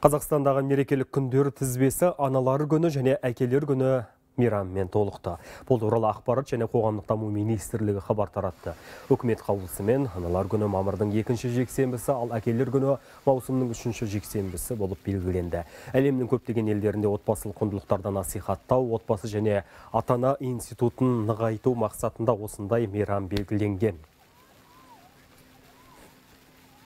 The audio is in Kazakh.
Қазақстандағы мерекелік күндер тізбесі аналар күні және әкелер күні мейраммен толықты. Бұл туралы ақпарат және қоғамдық даму министрлігі хабар таратты. Үкімет қаулысымен аналар күні мамырдың екінші жексенбісі, ал әкелер күні маусымның үшінші жексенбісі болып белгіленді. Әлемнің көптеген елдерінде отбасылық құндылықтарды насихаттау, отбасы және атана институтын нығайту мақсатында осындай мейрам белгіленген.